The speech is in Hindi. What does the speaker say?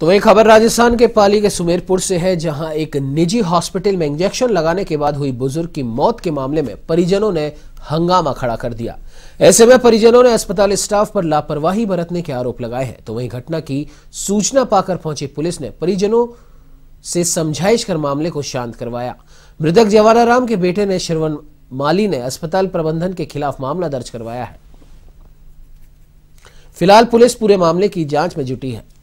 तो वही खबर राजस्थान के पाली के सुमेरपुर से है जहां एक निजी हॉस्पिटल में इंजेक्शन लगाने के बाद हुई बुजुर्ग की मौत के मामले में परिजनों ने हंगामा खड़ा कर दिया ऐसे में परिजनों ने अस्पताल स्टाफ पर लापरवाही बरतने के आरोप लगाए हैं तो वहीं घटना की सूचना पाकर पहुंची पुलिस ने परिजनों से समझाइश कर मामले को शांत करवाया मृतक जवाहराराम के बेटे ने श्रवण माली ने अस्पताल प्रबंधन के खिलाफ मामला दर्ज करवाया है फिलहाल पुलिस पूरे मामले की जांच में जुटी है